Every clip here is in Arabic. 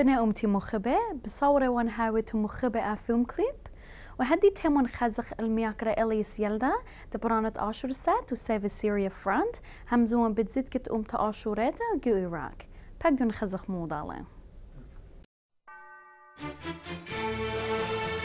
أمتي مخبة بصورة وان هاوت مخبة فيلم كليب وهدي تهمون خازخ المياكرا إليس يلدا تبرانة عشر سات وسيف سيريا فرانت همزون بتزيد كت أمت عشوريتا جو إيراك بقدون خازخ موضالة Thank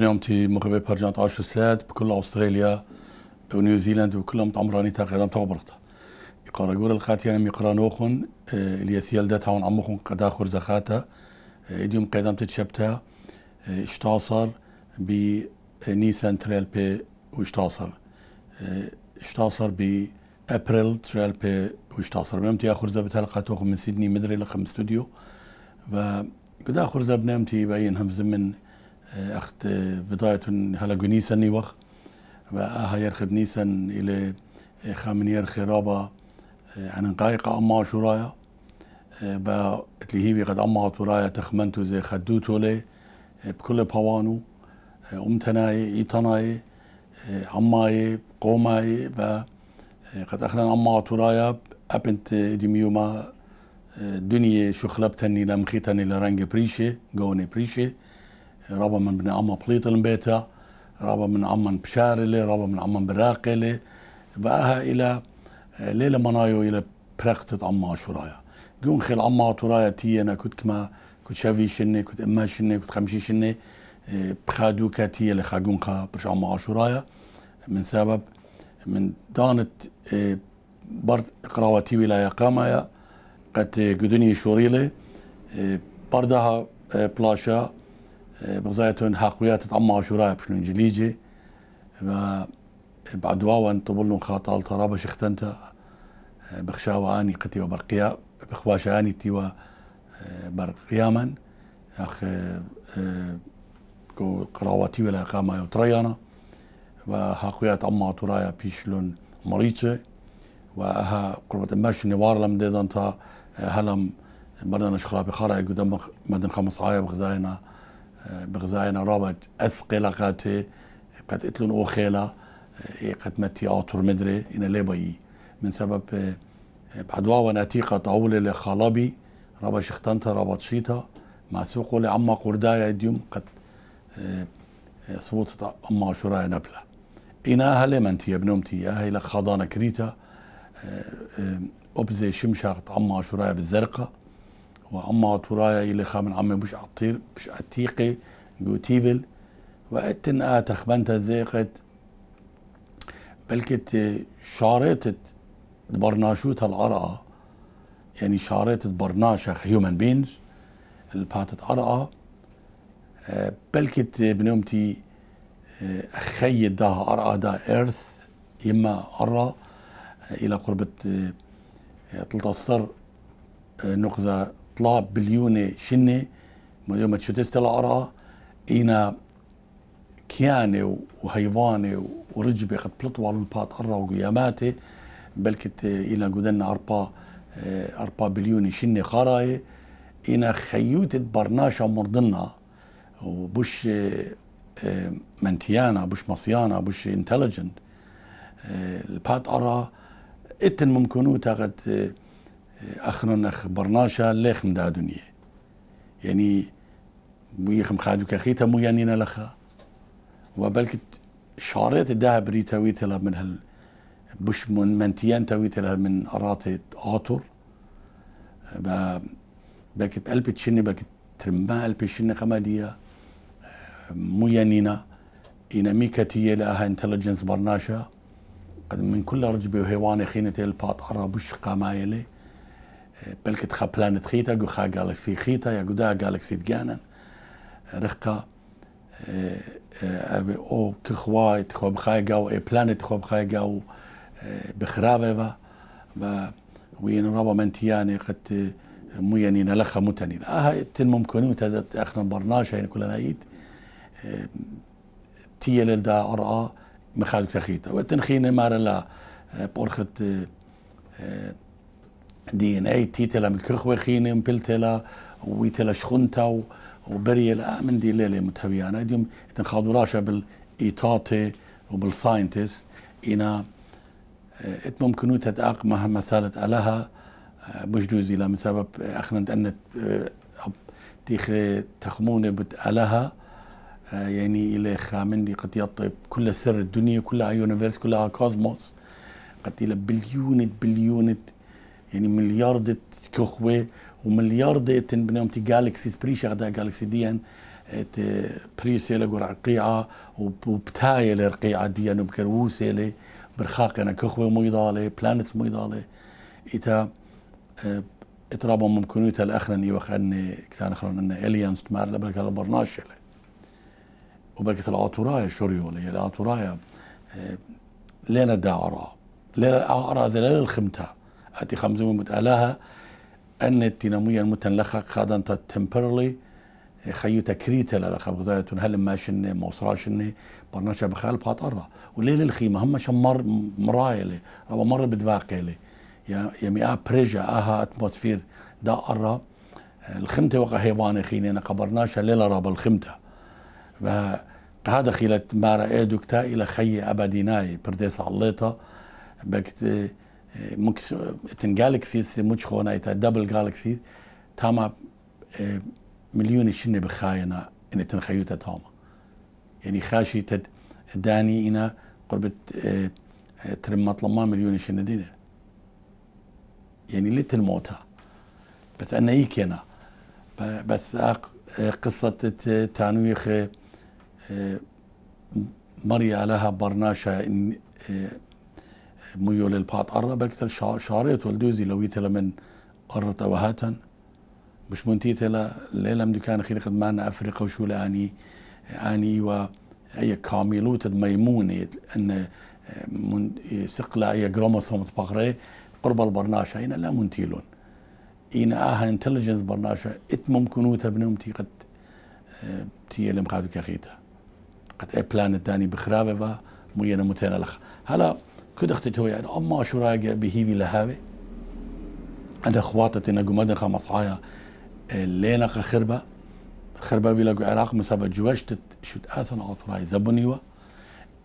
اليوم تي مغربي رجعت 10 الساد بكل أستراليا ونيوزيلاند وكلهم تعمراني تا قدام تغبرتا يعني يقرا جورا الخات يعني ميقرانوخن اليسيال دات هون عمخن آخر زخاتا اليوم قيدام تتشبتا اشتاصر ب نيسان تريل بي واشتاصر اشتاصر ب ابريل تريل بي واشتاصر بنمتي اخرزة بتلقى توخ من سيدني مدري لخم ستوديو و آخر زبنام تي باين هم زمن أخت بداية هلا جنيسا نيوخ وآها يرخب نيسا إلى خامن يرخي رابا آه، عن قايقة أما شرايا آه، با تلهيبي قد أما ترايا تخمنتو زي خدوتو لي آه، بكل بوانو أمتناي إيطناي عماي قوماي با قد أخلان أما ترايا أبنت ديميوما دنيا شخلبتني لمخيتني لرنج بريشي قوني بريشي رابا من بني عمان بليط المبيتا رابا من عمان بشارلة رابا من عمان براقلة بقاها إلى آه، ليلة منايو إلى براقتة عمان شرايا جون خيل عمان ترايا تي أنا كنت كما كنت شافي شنة كنت أما شنة كنت خمشي شنة آه، بخادو كاتية لخاجون خا برش عمان شرايا من سبب من دانت آه، برد قراواتي ولاية قامايا قد قدني شوريلي بردها بلاشا بغزايتون حاقويات تعمى عشورا بشلو انجليجي و بعد واوان طبلن خاطال طرابة شختنتا بخشاوة آني قتي وبرقيا بخواش آني تيوا برقياما أخ قراواتي ولا قاما يوتريانا وحاقويات عما ترايا بيشلون مريتشي وها قربة ماش نوار لم ديدان تا هلم برنا نشخرا بخارا يقدم مدن خمس عايا بغزاينا رابط ڕابەت ئەس قد قاتێ او خيلا إيه، قد متي اطر مدري انا لي لێبەیی من سبب إيه، بعدوا وناتيقة طاولة لخالابي رابا شختانتا رابا تشيتا مع سوق لعما قردايا ديوم قد إيه، صوتت أما شرايا نبلة إنا هلي منتي يا بنومتي يا هي لخضانة كريتا أبزي شمشاقت عما شرايا بالزرقة وأما وترايا اللي خا من عمي بش عطير بش عتيقي جوتيفل وقتن آتخ آه بنتا زيقت بلكت آه، شارتت برناشوت هالقرقة يعني شارتت برناشخ هيومن بينز اللي باتت قرقة آه، بلكت بنومتي اخيت ده عرقة ده إيرث يما قرة إلى قربة تلتصر نخزة طلع بليونة شنة يوم تشتست العرا إينا كيانة وهيفانة ورجبة قد بلطوا على بات أرا وقياماتي بلكت إينا قدنا أربا آه، أربا بليونة شنة خراية إينا خيوتة برناشا مرضنا وبش آه، آه، منتيانا بش مصيانا بش انتليجنت البات أرا إتن ممكنوتا قد اخنا نخ برناشا ليخ مدا دنيا يعني يخم خادو كخيتا مو يانينا لخا وبلك شاريت ده بريتا ويتلا من هال بش من منتيان تويتلا من اراتي آتور بلك بقلب تشني بلك ترما قلب تشني خمادية مو يانينا إن ميكتية لها انتليجنس برناشا قد من كل رجبي وهيواني خينة الباط عربش قمايلي خا ga planet Gita, ga galaxie Gita, ja guda galaxie Ganen. Rechka o kigwa et khob khayga o planet khob khayga o بخرابه و وين ربا منتياني قد مياني نلخى متني اه الممكنون هذا اخنا برناش يعني كلنا ايد تيل دا ارا مخالك تخيطه والتنخين مارلا بورخت dna ان اي að með kyrkvekínum, pil til að við til að skunta وبريل من دي ليلة متهويانا ديوم تنخاضوا راشا بالإيطاتي وبالساينتس إنا آه، ات ممكنو تتاق مهما سالت ألها بجدوزي آه، لا سبب أخنا آه، أن تيخ تخمونة بت ألها يعني إلى خامندي قد يطيب كل سر الدنيا كل يونيفرس كل كوزموس قد إلى بليونة بليونة يعني ملياردة كخوة وملياردة تنبنيهم تي جالكسي بريش غدا جالكسي ديان بريسي لقرع قيعة وبتاية لرقيعة ديان وبكروسي برخاق انا كخوة ميضالي بلانت ميضالي إتا اه، اترابا ممكنوتا الأخرني وخاني كتان ان إليانس تمار لبرك البرناش لي وبركة العطرايا شوريولي اه، العطرايا لنا داعرة لنا عرا ذلال الخمتها أتي khamzumi mut آلاها أن تنمويا المتنلخق خاضن تمبرلي خيو كريتا لا خبزات هل ماشن موصراشن برناشا بخال بخاطرة وليل الخيمة هم شمر مرايلي أو مر بدفاقيلي يا يا مئة بريجا اها اتموسفير دا أرى الخمتة وقع هيوان خينا أنا قبرناشا ليلة راب الخمتة هذا خيلة مارا إيدوكتا إلى خي أبديناي برديس عليطة بكت ten galaxies se much khona ita double galaxies آه، مليون شنة بخاينا إن تنخيوتا تاما يعني خاشي تد داني إنا قربة آه، ترم مطلما مليون شنة دينا يعني لت الموتا بس أنا إيه كنا بس قصة تانويخ آه، مريا لها برناشة ميول البعض قرب كتر شعرت والدوزي لو يتلا من قرت أوهاتا مش منتي تلا ليلة مدو كان خير قد معنا أفريقيا وشو لأني أني و أي كاميلوت ميمونة أن من سقلة أي جروموسوم تبغري قرب البرناشة هنا لا منتيلون إن آها انتليجنس برناشة إت ممكنوتها بنومتي قد تي لم قادو كخيتها قد أي بلان تاني بخرابة مو متين الأخ هلا كده اختي تو يعني أما شو راجع بهيفي لهاوي أنا خواتة إن خمس عايا لينا خربة خربة بلا عراق مسابة جوشت شت آسن عطراي زبنيوا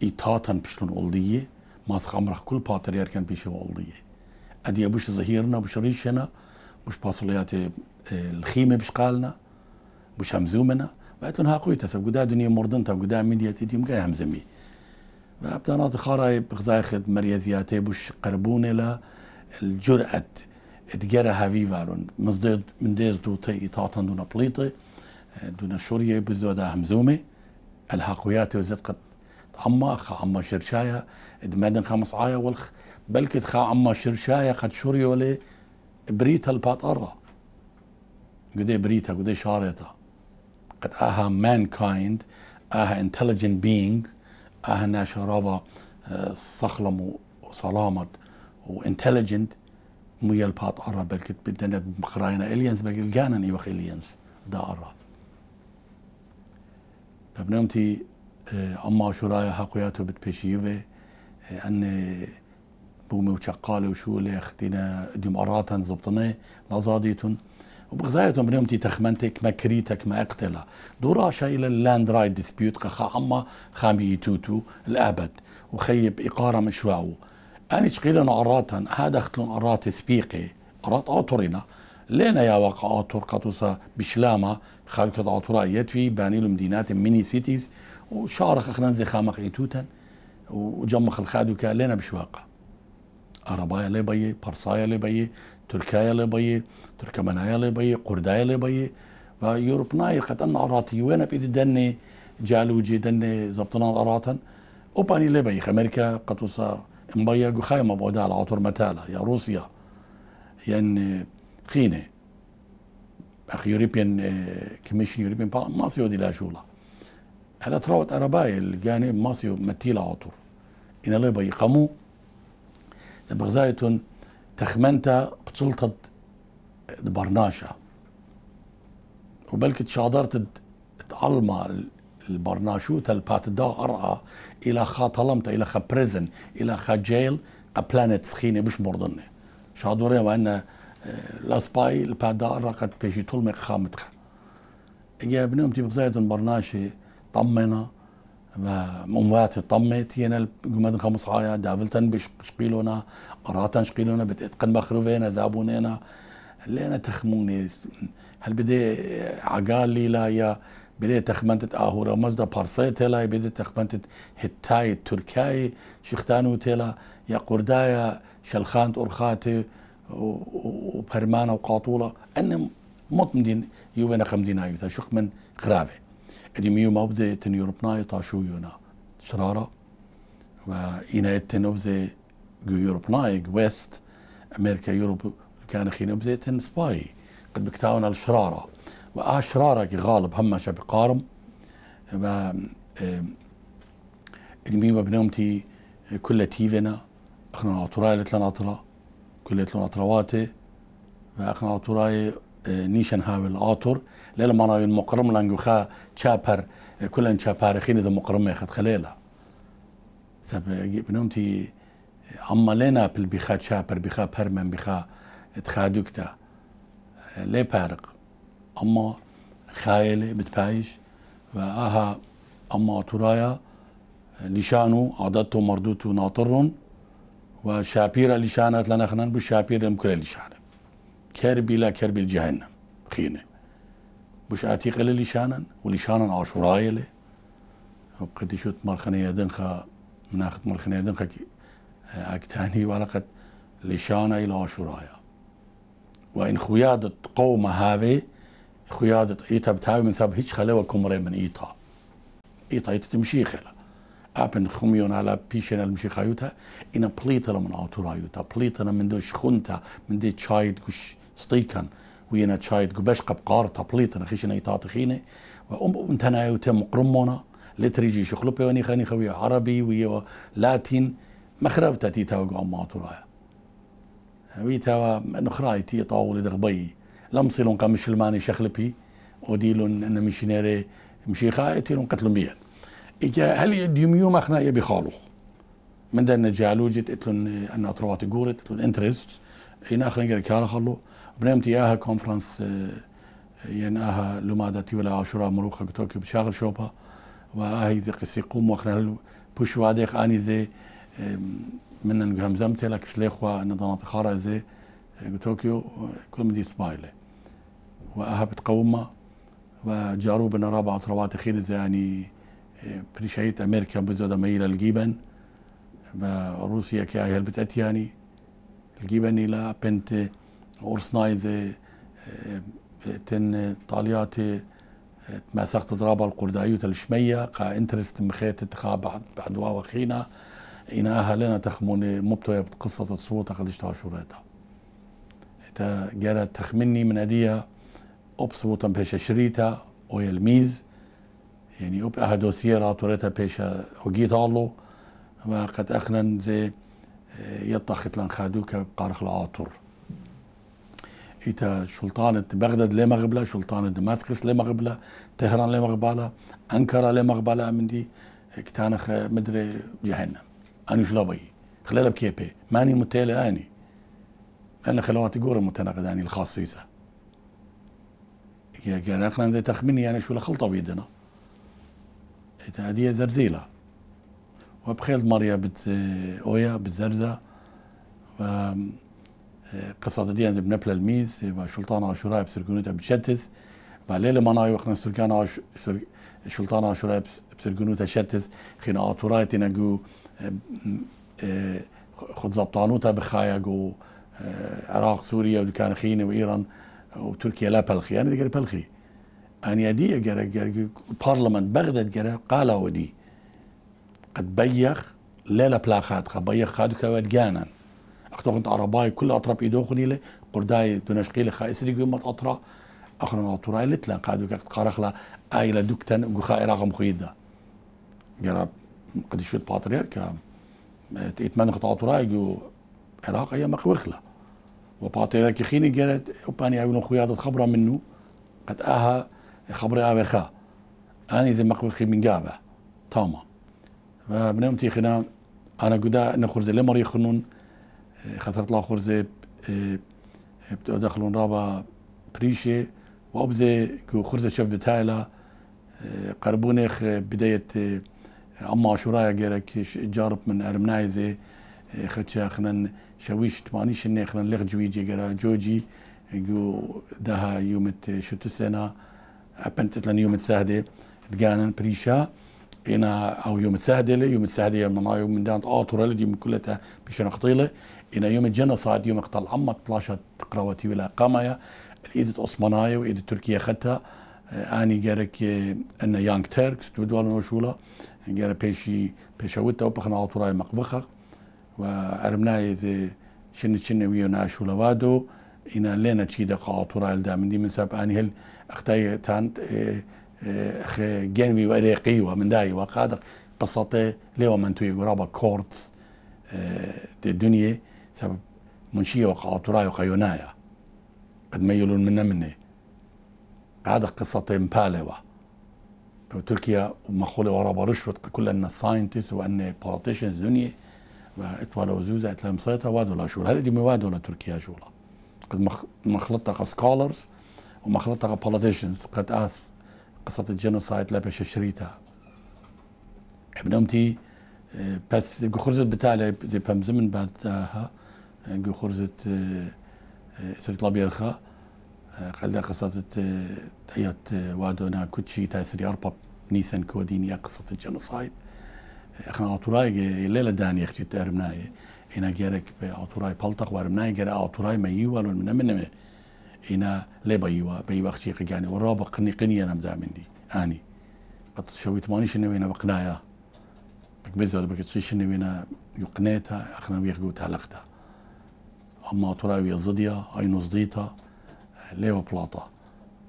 إيوة. إتاتن بشلون أولدية ماسخ عمرخ كل باتر يركن بيشوا أولدية أدي أبوش ظهيرنا بوش ريشنا بوش باصليات آه، الخيمة بشقالنا بوش همزومنا بعتون ها قويتها قدا دنيا مردنتا قدا ميديا تديم قاي همزمي و بتانات خارای بخزای خد مریضیات بوش قربونه لا الجرأة تجرى هاوي وارون مزدد من ديز دو تي تاتن دون بليطة دون شورية بزودة همزومة الحقويات وزد قد عما خا عما شرشايا دمادن خمس عايا والخ بلكت خا عما شرشايا قد شوريو لي بريتا البات أرى قد بريتا قد شاريتا قد اها mankind اها intelligent being أهنا شرابا آه، صخلم وصلامت وانتليجنت مية البات أرى بلكت بدنا بخراينا إليانز بلكت لقانا نيوخ إليانز دا أرى فبنومتي طيب آه، أما شو رايا حقياتو بتبشيوي آه، أن بومي وشقالي وشولي اختينا ديمقراتا زبطني لازاديتون وبغزايتهم بنيوم تي تخمنتك ما كريتك ما اقتلا دورا إلى اللاند رايت ديسبيوت كخا عما خامي توتو الأبد وخيب إقارة مشواو أنا شقيلا عراتا هذا اختلون عرات سبيقي عرات اوتورينا لينا يا واقع اوتور قطوسا بشلاما خالك اوتورا يدفي باني مدينات ميني سيتيز وشارخ أخنا زي خامق إيتوتا وجمخ الخادوكا لينا بشواقه عربايا لي بيي لبيه لي بيي تركيا الليبية تركمانية الليبية قردية الليبية و ناي قد أن أراضي وين بيد دني جالوجي دني زبطنا أراضن أوباني الليبية أمريكا قطوسا مبيا خايمة بودا على عطور متالا يا روسيا يعني خينة أخي يوروبيان آه، كميشن يوروبيان ماسيو دي لا شولا هلا تروت أرباي الجانب ما ماسيو متيلا عطور إن الليبية قمو بغزايتون تخمنتا بتسلطة البرناشة وبلكي تشادرت تعلم البرناشوتا البات دا أرقى إلى خا طلمتا إلى خا بريزن إلى خا جيل أبلانت سخينة مش مرضنة شادورين وأن آه، لاسباي البات دا قد بيجي طول خامتخا يا بنوم تبقى برناشي طمنا مموات طمت هنا جمد خمس عايا دافلتن بشقيلونا قراتن شقيلونا بتتقن بخروفينا زابونينا لينا تخموني هل بدي عقال لي لا يا بدي تخمنت آهورا مزدا بارسيت لا بدي تخمنت هتاي تركاي شختانو تلا يا قردايا شلخانت أرخاتي وبرمانة وقاطولة أن مطمدين يوبنا خمدين أيوتا شخ من خرافه Edimiju obze të një rëpnaj të ashu ju na qërara, və inə ettin obze gü Europnaj, gü West, Amerika, Europı كان خين بزيتن سباي قد بكتاونا الشرارة وآ شرارة غالب هم شبي قارم و الميمة بنومتي كل تيفنا اخنا ناطراي لتلا ناطرة كل لتلا و اخنا ناطراي نيشن هاول آتور لیل ما نوین مقرم لانگو خا چاپر کلن چاپر خیلی دم مقرم میخواد خلیلا سب بنویم تی اما لینا پل بیخا چاپر بیخا پرمن بیخا اتخادوکتا لی پرق اما خایل بتپایش و آها اما آتورایا لیشانو عادت تو مردوت و ناطرون و شاپیر لیشانات لنخنن بو شاپیر مکرر لیشانه كربي لا كربي الجهنم خينة مش عتيقة للشانا ولشانا عاشوراية له وقد شوت مرخنا يدنخا مناخت مرخنا يدنخا آه، أكتاني ولقد لشان إلى عاشورايا وإن خيادة قوم هاوي خيادة إيتا بتاوي من ثاب هيش خلاوه كمري من إيتا إيتا إيتا تمشي خلا أبن خميون على بيشن المشي خايوتا إن بليتنا من عطورايوتا بليتنا من دوش خونتا من دي تشايد كش strijkan وينا تشايد قبش قبقار qabqar انا na khishna itat khine wa um قرمونا لتريجي شخلو بيوني خاني خوي عربي ويا لاتين مخرب تاتي تاو قام رايا وي تاو نخراي تي طاولي دغبي لم صيلون قام شلماني شخلبي وديلون ان مشينيري مشيخا يتيلون قتلون بيا إجا هل يديم يوم اخنا يبي خالوخ من دان جالوجت اتلون ان اطروات قورت اتلون انترست اينا اخنا قال كارا خلو برامتي اها كونفرنس آه، ين اها لمادتي ولا عاشورا مروخه كتوكي بشاغل شوبا وآه يزي قسي قوم وخنا بوش واديق اني زي من نقهم زمتي لك سليخوا نضانات خارة زي طوكيو آه، آه، كل مدي سبايلة وآها بتقومة وجارو بنا رابع طروات خير زي يعني بريشايت امريكا بزودة ميلة الجيبن وروسيا كاي هلبت اتياني الجيبن الى بنت ورسنايزة آه، تن طالياتي تماسخت ضرابة القردائية تلشمية قا انترست مخيت تخا بعد بعد واوا خينا إناها لنا تخموني مبتوية بقصة تصوتها خدشتها شوريتها اتا قالت تخمني من هدية أبصوتا بيش شريتا ويا الميز يعني أب أها دوسيرا توريتا بيش هجيت الله وقد أخنا زي آه، يطخت لان خادوكا بقارخ العاطر ایتا سلطانة بغداد لي مەغبلا سلطانة دماسقس لي مەغبلا تهران لێ مەغبالا ئەنکارا من دي مندی کتانە مدري جهنم ئەنیش لەبی خلە لە بكيبي ماني متێلە أنا أنا خلواتي جورا متناقضة يعني الخاص يسا كان أخنا زي تخميني يعني شو الخلطة بيدنا هدية زرزيلة وبخيل ماريا بت أويا بتزرزة قصة دي أنزب نبلا الميز شلطان عاشوراء بسرقونتا بتشتس بعليلة مناي وخنا سركان عاش شلطان عاشوراء بسرقونتا شتس خنا آتوراي تنجو اه، اه، خد زبطانوتا بخايا جو اه، عراق سوريا وكان خينة وإيران وتركيا لا بلخي يعني ذكر بلخي أنا دي جرى بارلمان بغداد جرى قال ودي قد بيخ لا لا بلاخات بيخ خادو كواد جانا اختوغنت عرباي كل اطراب ايدو خنيله قرداي دونشقي لي خايسري قيمت اطرا اخنا طوراي لتلا قادو كاك قارخلا ايلا دوكتن غخا عراق مخيدا جراب قد شوت باتريركا اتمنى قطع طوراي جو عراق يا وباتريار كي خيني جرت وباني ايونو خويا خبره منو قد اها خبره اوي خا اني زي مقوخي من جابه تاما فبنومتي خنا انا قدا نخرج لمريخنون خطرت لا خرزه آه، دخلون رابا بريشه وابزه خرزه شب تايلا آه، قربونيخ بداية آه، أما عاشورايا جارك جارب من أرمنايزة خرتشا خنن شويش تمانيش إني خنن لغ جويجي جرا جوجي جو دها يومت شو تسنا أبنت لن يومت سهدة تجانن بريشا ina aw yomid sahdele yomid sahdele mana یوم aturale yomid kullata bishan qatile ina yomid genocide yomid qtal ammat plashat qrawati wala qamaya الايد العثمانية وايد تركيا خدتها اني جارك ان يانغ تيركس تودوال نوشولا جار بيشي بيشاوتا وبخنا عطوراي مقبخة وارمناي شن شن ويونا شولوادو وادو اینا لینا چی دقت من دي من سب اني هل اختي تند گەنوی وەرێقی و منداایی وەقادق بەسەڵێ لێوە من توی گورا آه، بە کۆرتس دنیێ منشیەوە قاڵاتورای و قەیۆنایە قدمە یلون منە منێ قادق قسەڵێ پالەوە تركيا ومخولة ورا برشوة كل أن ساينتس وأن بوليتيشنز دنيا وإتوالا وزوزة إتلا مسيطة واد لا شغل هل دي مواد ولا تركيا قد مخلطة سكولرز ومخلطة بوليتيشنز قد آس قصة الجينوسايد لبش شريتها امتي بس گخورزت بتالي زي بهم زمن بعدها گخورزت سرت لابيرخا قلدا قصة ايات وادونا كوتشي تا سري اربا نيسان كودينيا قصة الجينوسايد اخنا اوتوراي الليلة داني اختي تارمناي انا جارك باوتوراي بلطق وارمناي جارا اوتوراي ما من من, من, من هنا لي بيوا بيوا اختي قياني ورا بقني قني انا مدا مني اني قد شويت ماني شنو هنا بقنايا بك بزر بك تشي شنو هنا يقنيتها اخنا ويغوت علاقتها اما تراوي زديا اي نصديتا ليو بلاطا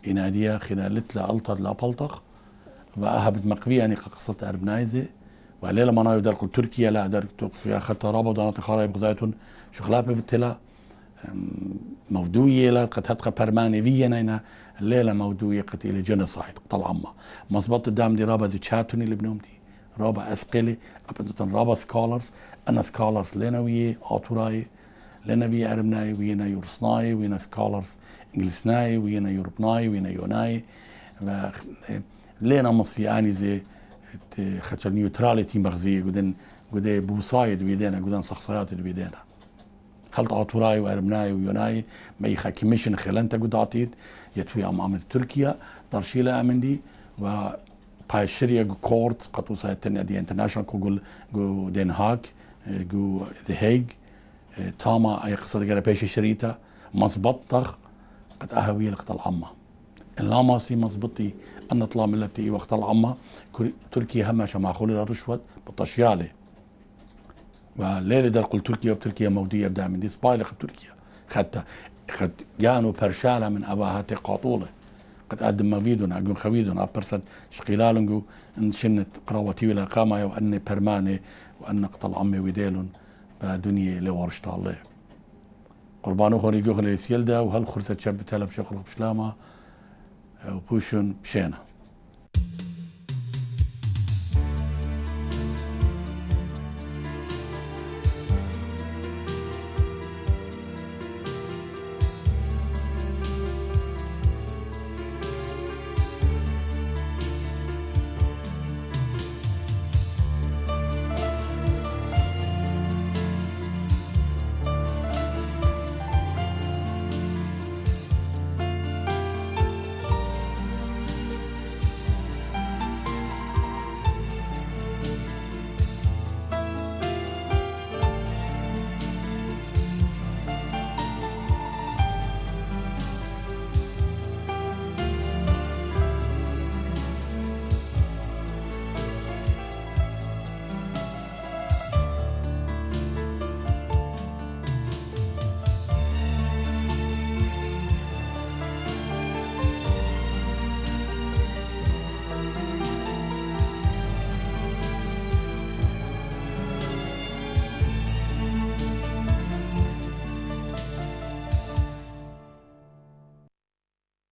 اناديا خلالت لا التر لا بلطخ واهبت مقفيه يعني قصت اربنايزي وليلة ما نايو دارك تركيا لا دارك تركيا خطر رابط انا تخرج بغزايتون شغلها بفتلا موضوعية قد هتقى برماني فينا هنا الليلة موضوعية قتيلة جنسايد طال عما مزبط الدام دي رابا زي تشاتوني اللي بنوم دي رابا أسقلي أبدا رابا سكولرز أنا سكولرز لنا ويا أوتوراي لنا ويا أرمناي وينا يورسناي وينا سكولرز إنجلسناي وينا يوروبناي وينا يوناي لنا مصي مصياني زي خاطر نيوتراليتي مغزية قدن قدن بوسايد بيدينا قدن صخصيات بيدينا خلط عطوراي وارمناي ويوناي ما يخاكي مشن خلان تقود عطيت يتوي امام تركيا ترشيلة امن دي و بايشريا كورت قطو سايتن انترناشنال انترناشونال كوغل جو دين هاك جو ذا هيج تاما اي قصد قرا بيش شريتا مزبطخ قد اهوية لقطة العمة اللاماسي مزبطي ان اطلا ملتي وقت العمة تركيا همشة مع خلال الرشوة بطشيالي ليلة دەرقل تورکیا و تورکیا مەودی ئەبدا من دی سوپای لە تورکیا خدتا خد و پەرشالە من آواهات قاطولة قد أدم مفيدون أقوم خويدون أبرسد شقيلالنقو إن شنت قراواتي ولا قامة وأن برماني وأن قتل عمي وديلون بدنيا لورش الله قربانو خوري جوخلي سيلدا وهل خرسة شب تلب شخلق بشلامة وبوشن بشينه